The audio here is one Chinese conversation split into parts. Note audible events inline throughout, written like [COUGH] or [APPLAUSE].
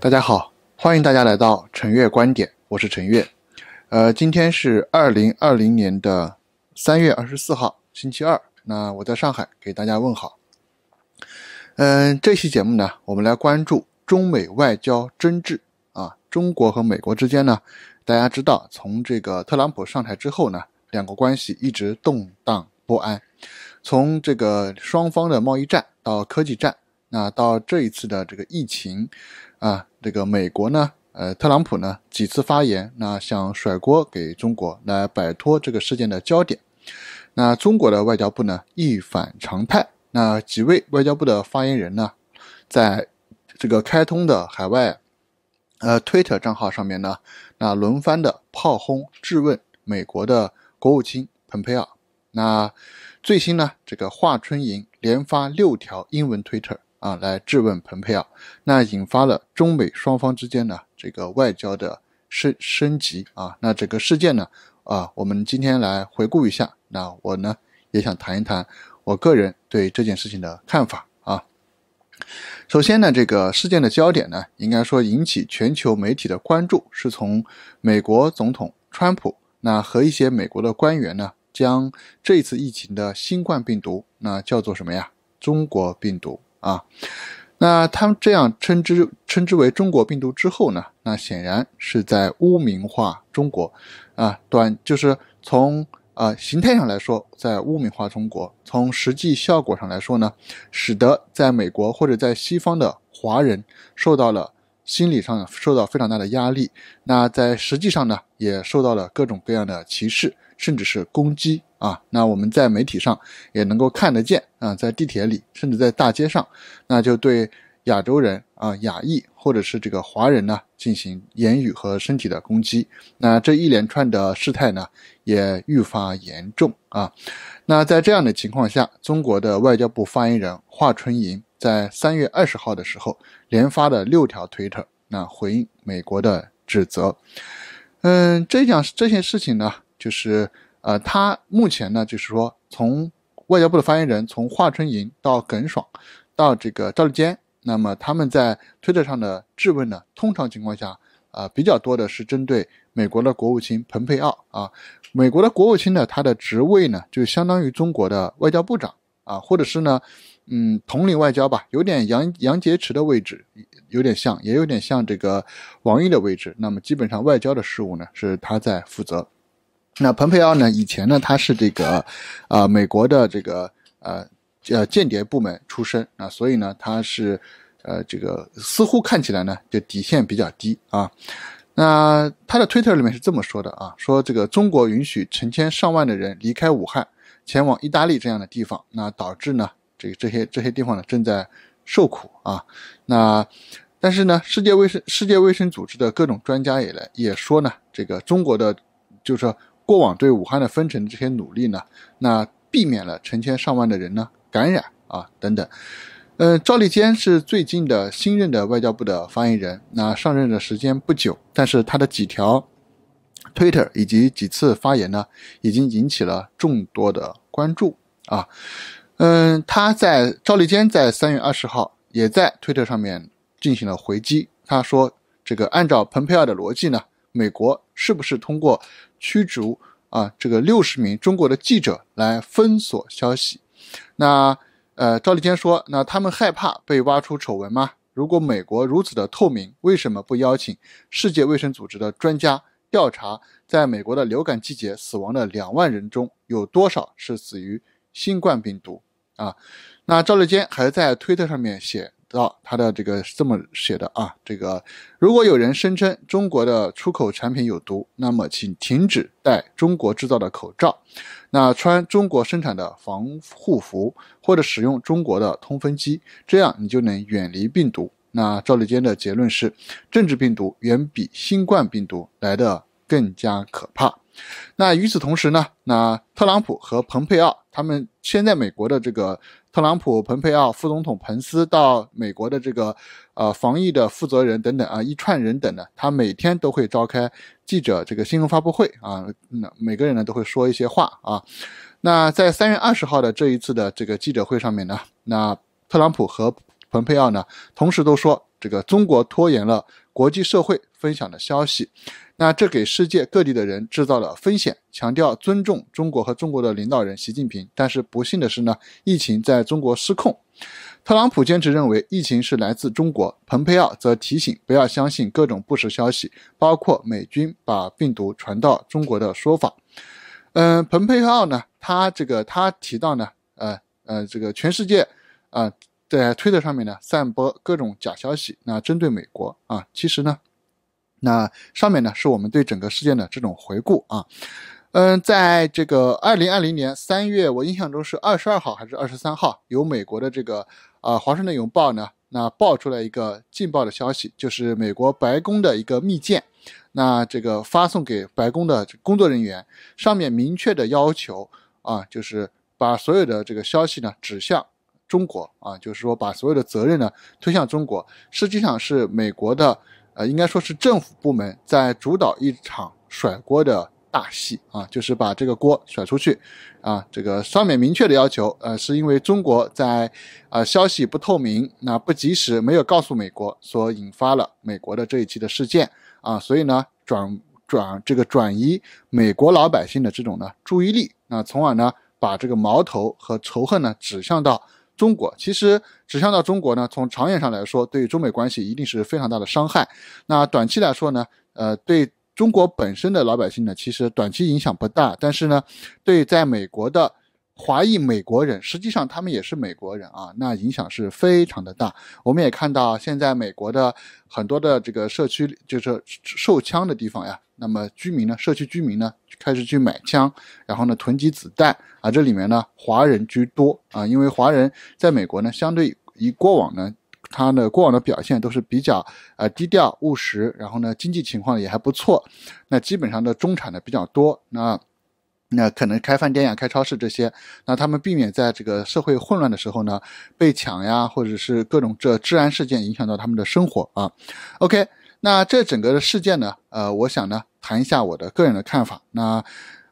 大家好，欢迎大家来到陈月观点，我是陈月。呃，今天是二零二零年的三月二十四号，星期二。那我在上海给大家问好。嗯，这期节目呢，我们来关注中美外交争执啊。中国和美国之间呢，大家知道，从这个特朗普上台之后呢，两国关系一直动荡不安。从这个双方的贸易战到科技战，那到这一次的这个疫情。啊，这个美国呢，呃，特朗普呢几次发言，那想甩锅给中国来摆脱这个事件的焦点。那中国的外交部呢一反常态，那几位外交部的发言人呢，在这个开通的海外呃 Twitter 账号上面呢，那轮番的炮轰质问美国的国务卿蓬佩奥。那最新呢，这个华春莹连发六条英文 Twitter。啊，来质问蓬佩奥，那引发了中美双方之间的这个外交的升升级啊。那整个事件呢，啊，我们今天来回顾一下。那我呢，也想谈一谈我个人对这件事情的看法啊。首先呢，这个事件的焦点呢，应该说引起全球媒体的关注，是从美国总统川普那和一些美国的官员呢，将这次疫情的新冠病毒那叫做什么呀？中国病毒。啊，那他们这样称之称之为中国病毒之后呢？那显然是在污名化中国啊，短就是从呃形态上来说，在污名化中国；从实际效果上来说呢，使得在美国或者在西方的华人受到了心理上受到非常大的压力，那在实际上呢，也受到了各种各样的歧视。甚至是攻击啊！那我们在媒体上也能够看得见啊，在地铁里，甚至在大街上，那就对亚洲人啊、亚裔或者是这个华人呢进行言语和身体的攻击。那这一连串的事态呢，也愈发严重啊！那在这样的情况下，中国的外交部发言人华春莹在三月二十号的时候，连发了六条推特，那回应美国的指责。嗯，这一讲这些事情呢。就是，呃，他目前呢，就是说，从外交部的发言人，从华春莹到耿爽，到这个赵立坚，那么他们在推特上的质问呢，通常情况下，啊，比较多的是针对美国的国务卿蓬佩奥啊。美国的国务卿呢，他的职位呢，就相当于中国的外交部长啊，或者是呢，嗯，统领外交吧，有点杨杨洁篪的位置，有点像，也有点像这个王毅的位置。那么基本上外交的事务呢，是他在负责。那蓬佩奥呢？以前呢，他是这个，啊，美国的这个，呃，呃，间谍部门出身啊，所以呢，他是，呃，这个似乎看起来呢，就底线比较低啊。那他的推特里面是这么说的啊，说这个中国允许成千上万的人离开武汉，前往意大利这样的地方，那导致呢，这个这些这些地方呢正在受苦啊。那但是呢，世界卫生世界卫生组织的各种专家也来也说呢，这个中国的就是说。过往对武汉的封城这些努力呢，那避免了成千上万的人呢感染啊等等。嗯，赵立坚是最近的新任的外交部的发言人，那上任的时间不久，但是他的几条 Twitter 以及几次发言呢，已经引起了众多的关注啊。嗯，他在赵立坚在三月二十号也在推特上面进行了回击，他说这个按照蓬佩奥的逻辑呢。美国是不是通过驱逐啊这个六十名中国的记者来封锁消息？那呃，赵立坚说，那他们害怕被挖出丑闻吗？如果美国如此的透明，为什么不邀请世界卫生组织的专家调查，在美国的流感季节死亡的两万人中有多少是死于新冠病毒啊？那赵立坚还在推特上面写。到它的这个这么写的啊，这个如果有人声称中国的出口产品有毒，那么请停止戴中国制造的口罩，那穿中国生产的防护服或者使用中国的通风机，这样你就能远离病毒。那赵立坚的结论是，政治病毒远比新冠病毒来的更加可怕。那与此同时呢，那特朗普和蓬佩奥他们现在美国的这个。特朗普、彭佩奥、副总统彭斯到美国的这个呃防疫的负责人等等啊，一串人等呢，他每天都会召开记者这个新闻发布会啊，那每个人呢都会说一些话啊。那在三月二十号的这一次的这个记者会上面呢，那特朗普和彭佩奥呢同时都说，这个中国拖延了国际社会。分享的消息，那这给世界各地的人制造了风险。强调尊重中国和中国的领导人习近平。但是不幸的是呢，疫情在中国失控。特朗普坚持认为疫情是来自中国，蓬佩奥则提醒不要相信各种不实消息，包括美军把病毒传到中国的说法。嗯，蓬佩奥呢，他这个他提到呢，呃呃，这个全世界啊，在推特上面呢，散播各种假消息。那针对美国啊，其实呢。那上面呢，是我们对整个事件的这种回顾啊，嗯，在这个二零二零年三月，我印象中是二十二号还是二十三号，有美国的这个啊《华盛顿邮报》呢，那爆出来一个劲爆的消息，就是美国白宫的一个密件，那这个发送给白宫的工作人员，上面明确的要求啊，就是把所有的这个消息呢指向中国啊，就是说把所有的责任呢推向中国，实际上是美国的。啊，应该说是政府部门在主导一场甩锅的大戏啊，就是把这个锅甩出去啊。这个上面明确的要求，呃，是因为中国在啊消息不透明，那不及时，没有告诉美国，所引发了美国的这一期的事件啊。所以呢，转转这个转移美国老百姓的这种呢注意力，那从而呢把这个矛头和仇恨呢指向到。中国其实指向到中国呢，从长远上来说，对中美关系一定是非常大的伤害。那短期来说呢，呃，对中国本身的老百姓呢，其实短期影响不大，但是呢，对在美国的。华裔美国人，实际上他们也是美国人啊，那影响是非常的大。我们也看到，现在美国的很多的这个社区，就是受枪的地方呀，那么居民呢，社区居民呢，开始去买枪，然后呢，囤积子弹啊，这里面呢，华人居多啊，因为华人在美国呢，相对于过往呢，他的过往的表现都是比较呃低调务实，然后呢，经济情况也还不错，那基本上的中产的比较多，那。那可能开饭店呀、开超市这些，那他们避免在这个社会混乱的时候呢，被抢呀，或者是各种这治安事件影响到他们的生活啊。OK，那这整个的事件呢，呃，我想呢，谈一下我的个人的看法。那。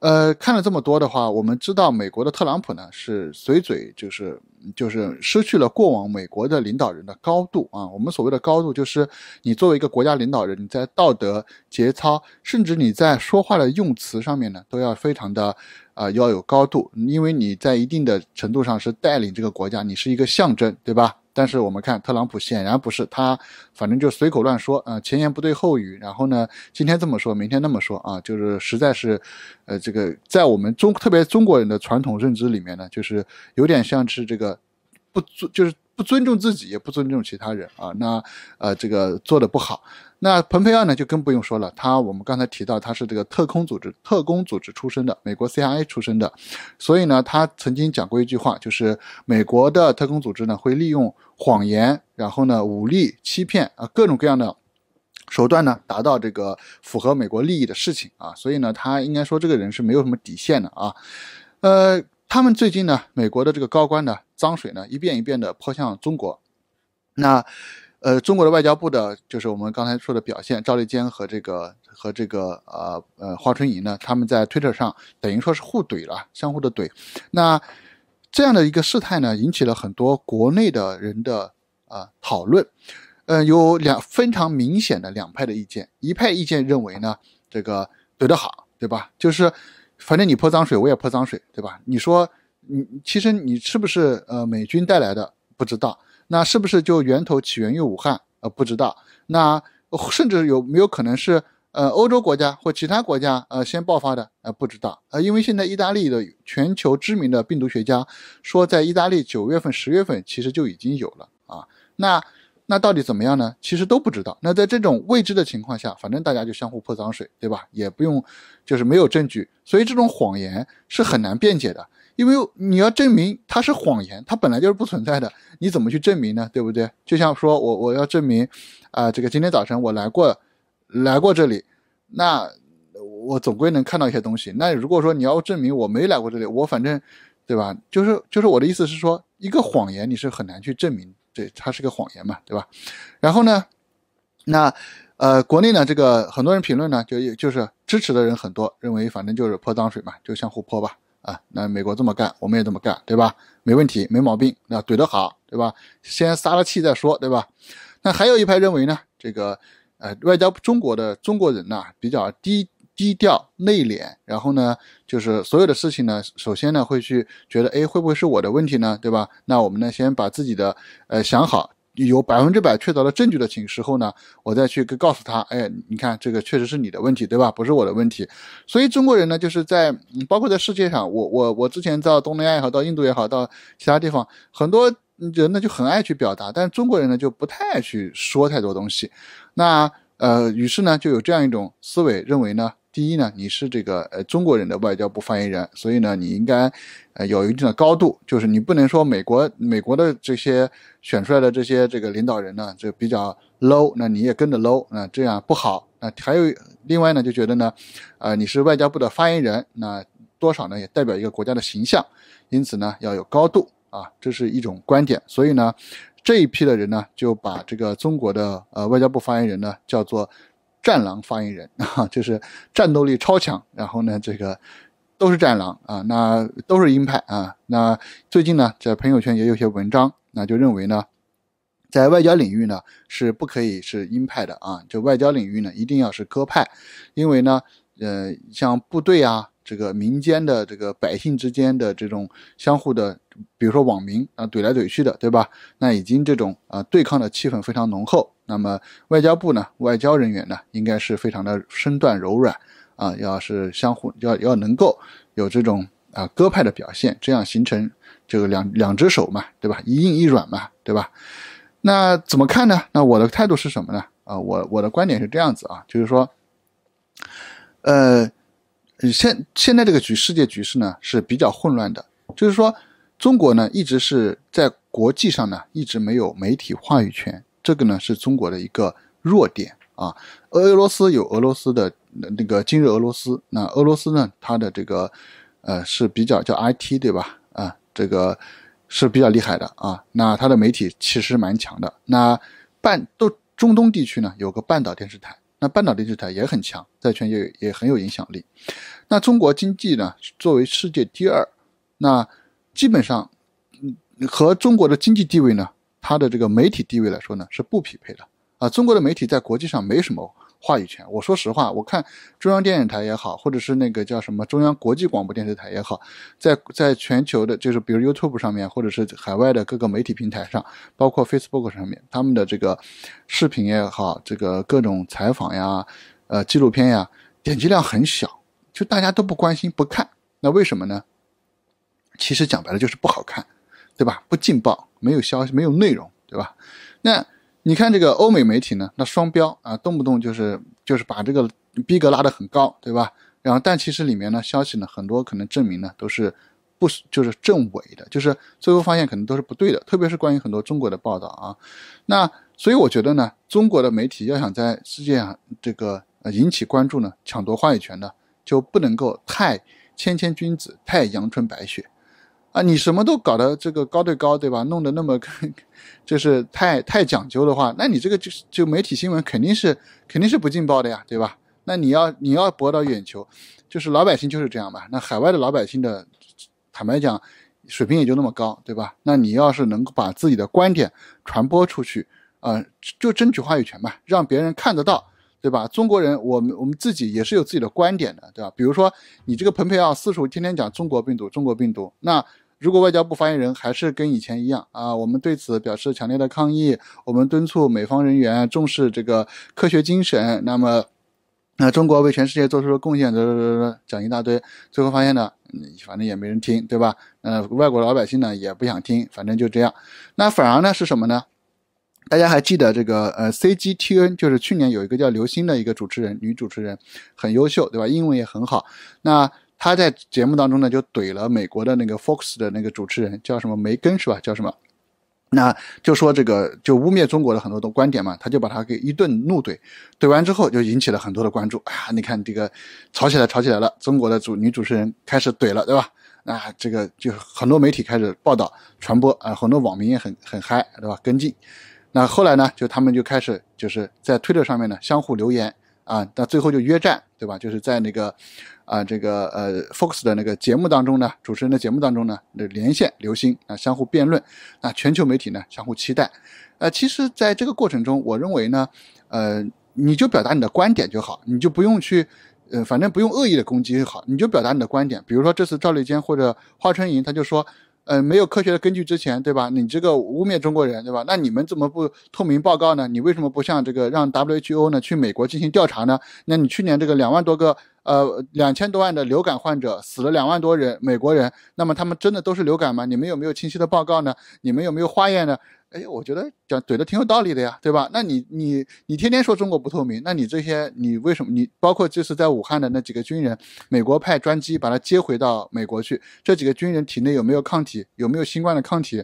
呃，看了这么多的话，我们知道美国的特朗普呢是随嘴就是就是失去了过往美国的领导人的高度啊。我们所谓的高度，就是你作为一个国家领导人，你在道德节操，甚至你在说话的用词上面呢，都要非常的啊，要有高度，因为你在一定的程度上是带领这个国家，你是一个象征，对吧？但是我们看特朗普显然不是他，反正就随口乱说啊，前言不对后语，然后呢，今天这么说，明天那么说啊，就是实在是，呃，这个在我们中特别中国人的传统认知里面呢，就是有点像是这个，不足就是。不尊重自己，也不尊重其他人啊！那呃，这个做的不好。那彭佩奥呢，就更不用说了。他我们刚才提到，他是这个特空组织、特工组织出身的，美国 CIA 出身的。所以呢，他曾经讲过一句话，就是美国的特工组织呢，会利用谎言，然后呢，武力欺骗啊，各种各样的手段呢，达到这个符合美国利益的事情啊。所以呢，他应该说这个人是没有什么底线的啊。呃。他们最近呢，美国的这个高官呢，脏水呢，一遍一遍的泼向中国。那，呃，中国的外交部的，就是我们刚才说的表现，赵立坚和这个和这个呃呃，华春莹呢，他们在推特上等于说是互怼了，相互的怼。那这样的一个事态呢，引起了很多国内的人的呃讨论。嗯，有两非常明显的两派的意见。一派意见认为呢，这个怼得好，对吧？就是。反正你泼脏水，我也泼脏水，对吧？你说，你其实你是不是呃美军带来的？不知道，那是不是就源头起源于武汉？呃，不知道，那甚至有没有可能是呃欧洲国家或其他国家呃先爆发的？呃，不知道，呃，因为现在意大利的全球知名的病毒学家说，在意大利九月份、十月份其实就已经有了啊，那。那到底怎么样呢？其实都不知道。那在这种未知的情况下，反正大家就相互泼脏水，对吧？也不用，就是没有证据，所以这种谎言是很难辩解的。因为你要证明它是谎言，它本来就是不存在的，你怎么去证明呢？对不对？就像说我我要证明啊，这个今天早晨我来过来过这里，那我总归能看到一些东西。那如果说你要证明我没来过这里，我反正，对吧？就是就是我的意思是说，一个谎言你是很难去证明。对，他是个谎言嘛，对吧？然后呢，那呃，国内呢，这个很多人评论呢，就就是支持的人很多，认为反正就是泼脏水嘛，就相互泼吧，啊，那美国这么干，我们也这么干，对吧？没问题，没毛病，那怼得好，对吧？先撒了气再说，对吧？那还有一派认为呢，这个呃，外交中国的中国人呢，比较低。低调内敛，然后呢，就是所有的事情呢，首先呢会去觉得，哎，会不会是我的问题呢？对吧？那我们呢先把自己的呃想好，有百分之百确凿的证据的情时候呢，我再去跟告诉他，哎，你看这个确实是你的问题，对吧？不是我的问题。所以中国人呢，就是在包括在世界上，我我我之前到东南亚也好，到印度也好，到其他地方，很多人呢就很爱去表达，但是中国人呢就不太爱去说太多东西。那呃，于是呢就有这样一种思维，认为呢。第一呢，你是这个呃中国人的外交部发言人，所以呢，你应该呃有一定的高度，就是你不能说美国美国的这些选出来的这些这个领导人呢就比较 low，那你也跟着 low，那这样不好。那还有另外呢，就觉得呢，啊你是外交部的发言人，那多少呢也代表一个国家的形象，因此呢要有高度啊，这是一种观点。所以呢这一批的人呢就把这个中国的呃外交部发言人呢叫做。战狼发言人 [LAUGHS] 啊，就是战斗力超强。然后呢，这个都是战狼啊，那都是鹰派啊。那最近呢，在朋友圈也有些文章，那就认为呢，在外交领域呢是不可以是鹰派的啊。就外交领域呢，一定要是鸽派，因为呢，呃，像部队啊。这个民间的这个百姓之间的这种相互的，比如说网民啊怼来怼去的，对吧？那已经这种啊对抗的气氛非常浓厚。那么外交部呢，外交人员呢，应该是非常的身段柔软啊，要是相互要要能够有这种啊鸽派的表现，这样形成这个两两只手嘛，对吧？一硬一软嘛，对吧？那怎么看呢？那我的态度是什么呢？啊，我我的观点是这样子啊，就是说，呃。现现在这个局，世界局势呢是比较混乱的，就是说，中国呢一直是在国际上呢一直没有媒体话语权，这个呢是中国的一个弱点啊。俄罗斯有俄罗斯的那个《今日俄罗斯》，那俄罗斯呢它的这个，呃是比较叫 IT 对吧？啊，这个是比较厉害的啊。那它的媒体其实蛮强的。那半都中东地区呢有个半岛电视台。那半岛电视台也很强，在全球也很有影响力。那中国经济呢？作为世界第二，那基本上和中国的经济地位呢，它的这个媒体地位来说呢，是不匹配的啊。中国的媒体在国际上没什么。话语权，我说实话，我看中央电视台也好，或者是那个叫什么中央国际广播电视台也好，在在全球的，就是比如 YouTube 上面，或者是海外的各个媒体平台上，包括 Facebook 上面，他们的这个视频也好，这个各种采访呀、呃纪录片呀，点击量很小，就大家都不关心不看，那为什么呢？其实讲白了就是不好看，对吧？不劲爆，没有消息，没有内容，对吧？那。你看这个欧美媒体呢，那双标啊，动不动就是就是把这个逼格拉得很高，对吧？然后但其实里面呢，消息呢很多可能证明呢都是不就是证伪的，就是最后发现可能都是不对的，特别是关于很多中国的报道啊。那所以我觉得呢，中国的媒体要想在世界上这个呃引起关注呢，抢夺话语权呢，就不能够太谦谦君子，太阳春白雪。啊，你什么都搞得这个高对高，对吧？弄得那么就是太太讲究的话，那你这个就是就媒体新闻肯定是肯定是不劲爆的呀，对吧？那你要你要博到眼球，就是老百姓就是这样吧。那海外的老百姓的，坦白讲，水平也就那么高，对吧？那你要是能够把自己的观点传播出去，呃，就争取话语权吧，让别人看得到，对吧？中国人，我们我们自己也是有自己的观点的，对吧？比如说你这个蓬佩奥四处天天讲中国病毒，中国病毒，那。如果外交部发言人还是跟以前一样啊，我们对此表示强烈的抗议。我们敦促美方人员重视这个科学精神。那么，那中国为全世界做出的贡献，嘟嘟嘟讲一大堆。最后发现呢，嗯，反正也没人听，对吧？嗯，外国老百姓呢也不想听，反正就这样。那反而呢是什么呢？大家还记得这个呃，CGTN 就是去年有一个叫刘星的一个主持人，女主持人，很优秀，对吧？英文也很好。那他在节目当中呢，就怼了美国的那个 Fox 的那个主持人，叫什么梅根是吧？叫什么？那就说这个就污蔑中国的很多的观点嘛，他就把他给一顿怒怼。怼完之后，就引起了很多的关注啊！你看这个吵起来吵起来了，中国的主女主持人开始怼了，对吧？啊，这个就很多媒体开始报道传播啊，很多网民也很很嗨，对吧？跟进。那后来呢，就他们就开始就是在推特上面呢相互留言。啊，那最后就约战，对吧？就是在那个，啊，这个呃，Fox 的那个节目当中呢，主持人的节目当中呢，连线刘星啊，相互辩论，啊，全球媒体呢相互期待。呃，其实在这个过程中，我认为呢，呃，你就表达你的观点就好，你就不用去，呃，反正不用恶意的攻击就好，你就表达你的观点。比如说这次赵立坚或者华春莹，他就说。呃，没有科学的根据之前，对吧？你这个污蔑中国人，对吧？那你们怎么不透明报告呢？你为什么不像这个让 WHO 呢去美国进行调查呢？那你去年这个两万多个。呃，两千多万的流感患者死了两万多人，美国人。那么他们真的都是流感吗？你们有没有清晰的报告呢？你们有没有化验呢？哎，我觉得讲怼的挺有道理的呀，对吧？那你你你天天说中国不透明，那你这些你为什么你包括就是在武汉的那几个军人，美国派专机把他接回到美国去，这几个军人体内有没有抗体？有没有新冠的抗体？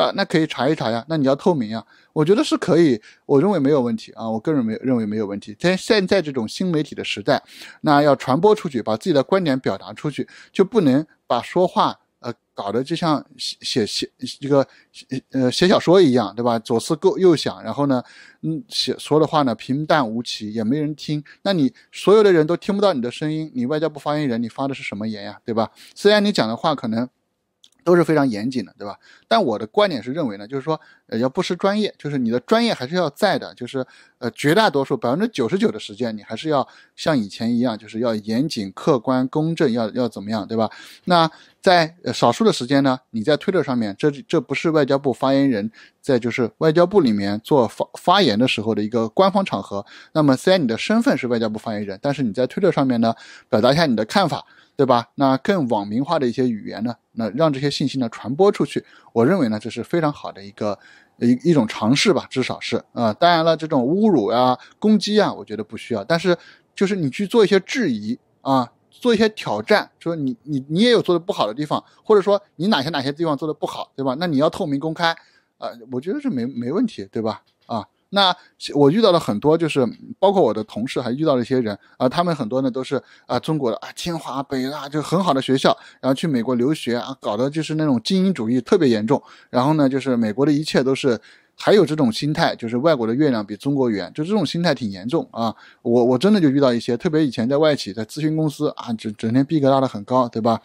啊，那可以查一查呀。那你要透明啊，我觉得是可以，我认为没有问题啊。我个人没认为没有问题。在现在这种新媒体的时代，那要传播出去，把自己的观点表达出去，就不能把说话呃搞得就像写写写这个呃写小说一样，对吧？左思右想，然后呢，嗯写说的话呢平淡无奇，也没人听。那你所有的人都听不到你的声音，你外交部发言人，你发的是什么言呀，对吧？虽然你讲的话可能。都是非常严谨的，对吧？但我的观点是认为呢，就是说。呃，要不失专业，就是你的专业还是要在的，就是，呃，绝大多数百分之九十九的时间，你还是要像以前一样，就是要严谨、客观、公正，要要怎么样，对吧？那在少数的时间呢，你在推特上面，这这不是外交部发言人，在就是外交部里面做发发言的时候的一个官方场合。那么虽然你的身份是外交部发言人，但是你在推特上面呢，表达一下你的看法，对吧？那更网民化的一些语言呢，那让这些信息呢传播出去，我认为呢，这是非常好的一个。一一种尝试吧，至少是啊，当然了，这种侮辱啊、攻击啊，我觉得不需要。但是，就是你去做一些质疑啊，做一些挑战，说你你你也有做的不好的地方，或者说你哪些哪些地方做的不好，对吧？那你要透明公开，啊，我觉得是没没问题，对吧？那我遇到了很多，就是包括我的同事，还遇到了一些人啊，他们很多呢都是啊中国的啊清华北大就很好的学校，然后去美国留学啊，搞的就是那种精英主义特别严重。然后呢，就是美国的一切都是，还有这种心态，就是外国的月亮比中国圆，就这种心态挺严重啊。我我真的就遇到一些，特别以前在外企在咨询公司啊，整整天逼格拉得很高，对吧？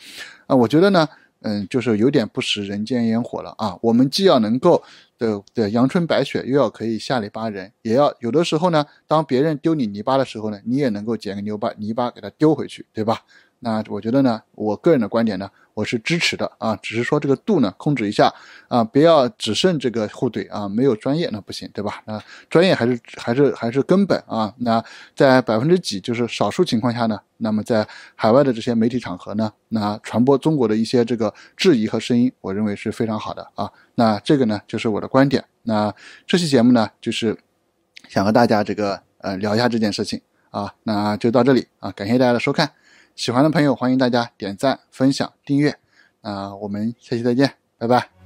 啊，我觉得呢，嗯，就是有点不食人间烟火了啊。我们既要能够。对对，阳春白雪又要可以下里巴人，也要有的时候呢。当别人丢你泥巴的时候呢，你也能够捡个牛巴泥巴给他丢回去，对吧？那我觉得呢，我个人的观点呢，我是支持的啊，只是说这个度呢控制一下啊，不要只剩这个互怼啊，没有专业那不行，对吧？那专业还是还是还是根本啊。那在百分之几就是少数情况下呢，那么在海外的这些媒体场合呢，那传播中国的一些这个质疑和声音，我认为是非常好的啊。那这个呢就是我的观点。那这期节目呢就是想和大家这个呃聊一下这件事情啊，那就到这里啊，感谢大家的收看。喜欢的朋友，欢迎大家点赞、分享、订阅。呃，我们下期再见，拜拜。